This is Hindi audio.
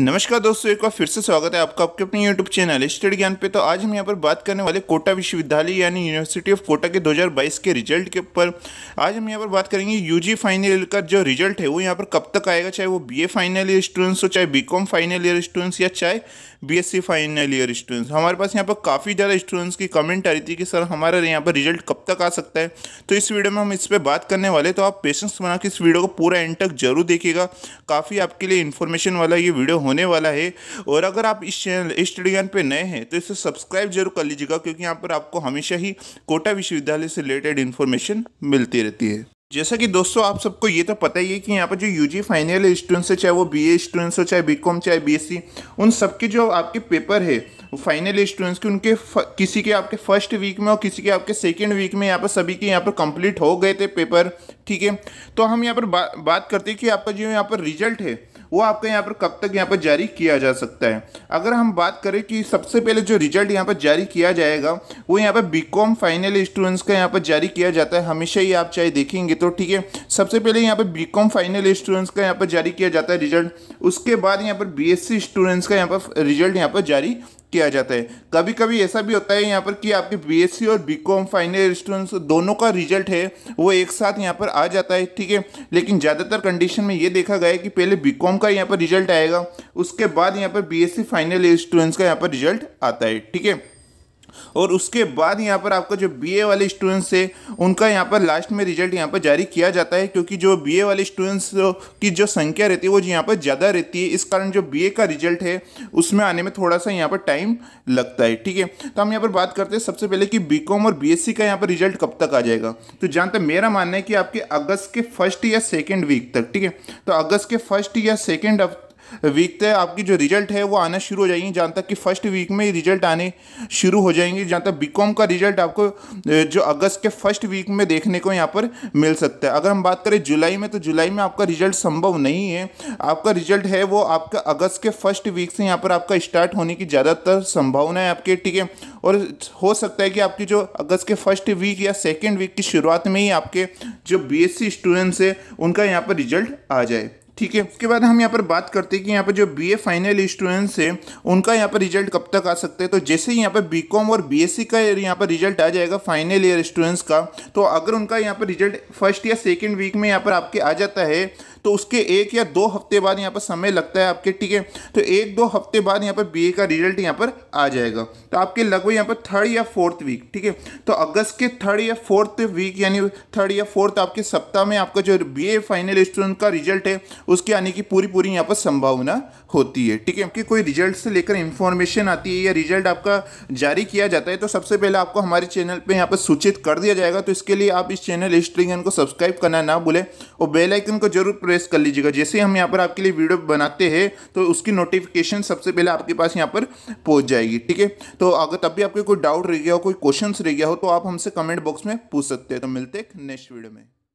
नमस्कार दोस्तों एक बार फिर से स्वागत है आपका आपके अपने यूट्यूब चैनल स्टडी ज्ञान पे तो आज हम यहाँ पर बात करने वाले कोटा विश्वविद्यालय यानी यूनिवर्सिटी ऑफ कोटा के 2022 के रिजल्ट के ऊपर आज हम यहाँ पर बात करेंगे जी फाइनल ईयर का जो रिजल्ट है वो यहाँ पर कब तक आएगा चाहे वो बीए फाइनल ईयर स्टूडेंट्स हो चाहे कॉम फाइनल ईयर स्टूडेंट्स या चाहे सी फाइनल ईयर स्टूडेंट्स हमारे पास यहाँ पर काफ़ी ज़्यादा स्टूडेंट्स की कमेंट आ रही थी कि सर हमारा यहाँ पर रिजल्ट कब तक आ सकता है तो इस वीडियो में हम इस पर बात करने वाले तो आप पेशेंस बना के इस वीडियो को पूरा एंड तक जरूर देखिएगा काफ़ी आपके लिए इन्फॉर्मेशन वाला ये वीडियो होने वाला है और अगर आप इस चैनल इस टेलीग्राम पर नए हैं तो इसे सब्सक्राइब जरूर कर लीजिएगा क्योंकि यहाँ पर आपको हमेशा ही कोटा विश्वविद्यालय से रिलेटेड इन्फॉर्मेशन मिलती रहती है जैसा कि दोस्तों आप सबको ये तो पता ही है कि यहाँ पर जो यूजी फाइनल स्टूडेंट्स है चाहे वो बीए स्टूडेंट्स हो चाहे बीकॉम चाहे बीएससी उन सबके जो आपके पेपर है फाइनल स्टूडेंट्स के उनके किसी के आपके फर्स्ट वीक में और किसी के आपके सेकेंड वीक में यहाँ पर सभी के यहाँ पर कंप्लीट हो गए थे पेपर ठीक है तो हम यहाँ पर बा, बात करते हैं कि आपका जो यहाँ पर रिजल्ट है वो आपका यहाँ पर कब तक यहाँ पर जारी किया जा सकता है अगर हम बात करें कि सबसे पहले जो रिजल्ट यहाँ पर जारी किया जाएगा वो यहाँ पर बी फाइनल स्टूडेंट्स का यहाँ पर जारी किया जाता है हमेशा ही आप चाहे देखेंगे तो ठीक है सबसे पहले यहाँ पर बी फाइनल स्टूडेंट्स का यहाँ पर जारी किया जाता है रिजल्ट उसके बाद यहाँ पर बीएससी स्टूडेंट्स का यहाँ पर रिजल्ट यहाँ पर जारी किया जाता है कभी कभी ऐसा भी होता है यहाँ पर कि आपके बीएससी और बीकॉम फाइनल स्टूडेंट्स दोनों का रिजल्ट है वो एक साथ यहाँ पर आ जाता है ठीक है लेकिन ज़्यादातर कंडीशन में ये देखा गया है कि पहले बीकॉम का यहाँ पर रिजल्ट आएगा उसके बाद यहाँ पर बीएससी फाइनल स्टूडेंट्स का यहाँ पर रिजल्ट आता है ठीक है और उसके बाद यहाँ पर आपका जो बीए वाले स्टूडेंट्स है उनका यहाँ पर लास्ट में रिजल्ट यहाँ पर जारी किया जाता है क्योंकि जो बीए वाले स्टूडेंट्स की जो संख्या रहती है वो यहाँ पर ज़्यादा रहती है इस कारण जो बीए का रिजल्ट है उसमें आने में थोड़ा सा यहाँ पर टाइम लगता है ठीक है तो हम यहाँ पर बात करते हैं सबसे पहले कि बी और बी का यहाँ पर रिजल्ट कब तक आ जाएगा तो जानते मेरा मानना है कि आपके अगस्त के फर्स्ट या सेकेंड वीक तक ठीक है तो अगस्त के फर्स्ट या सेकेंड वीक तक आपकी जो रिजल्ट है वो आना शुरू हो जाएंगे जहाँ तक कि फर्स्ट वीक में रिजल्ट आने शुरू हो जाएंगे जहाँ तक बी कॉम का रिजल्ट आपको जो अगस्त के फर्स्ट वीक में देखने को यहाँ पर मिल सकता है अगर हम बात करें जुलाई में तो जुलाई में आपका रिजल्ट संभव नहीं है आपका रिजल्ट है वो आपका अगस्त के फर्स्ट वीक से यहाँ पर आपका स्टार्ट होने की ज़्यादातर संभावना है आपके ठीक है और हो सकता है कि आपकी जो अगस्त के फर्स्ट वीक या सेकेंड वीक की शुरुआत में ही आपके जो सी स्टूडेंट्स हैं उनका यहाँ पर रिजल्ट आ जाए ठीक है उसके बाद हम यहाँ पर बात करते हैं कि यहाँ पर जो बीए फाइनल स्टूडेंट्स हैं उनका यहाँ पर रिजल्ट कब तक आ सकते हैं तो जैसे ही यहाँ पर बीकॉम और बीएससी का यहाँ पर रिजल्ट आ जाएगा फाइनल ईयर स्टूडेंट्स का तो अगर उनका यहाँ पर रिजल्ट फर्स्ट या सेकेंड वीक में यहाँ पर आपके आ जाता है तो उसके एक या दो हफ्ते बाद यहाँ पर समय लगता है आपके ठीक है तो एक दो हफ्ते बाद यहाँ पर बीए का रिजल्ट यहाँ पर आ जाएगा तो आपके लगभग यहाँ पर थर्ड या फोर्थ वीक ठीक है तो अगस्त के थर्ड या फोर्थ वीक यानी थर्ड या फोर्थ आपके सप्ताह में आपका जो बी फाइनल स्टूडेंट का रिजल्ट है उसके आने की पूरी पूरी यहाँ पर संभावना होती है ठीक है कि कोई रिजल्ट से लेकर इंफॉर्मेशन आती है या रिजल्ट आपका जारी किया जाता है तो सबसे पहले आपको हमारे चैनल पे यहाँ पर सूचित कर दिया जाएगा तो इसके लिए आप इस चैनल स्ट्रिंग को सब्सक्राइब करना ना भूलें और बेलाइकन को जरूर प्रेस प्रेस कर लीजिएगा जैसे हम यहाँ पर आपके लिए वीडियो बनाते हैं तो उसकी नोटिफिकेशन सबसे पहले आपके पास यहाँ पर पहुँच जाएगी ठीक है तो अगर तब भी आपके कोई डाउट रह गया हो कोई क्वेश्चन रह गया हो तो आप हमसे कमेंट बॉक्स में पूछ सकते हैं तो मिलते हैं नेक्स्ट वीडियो में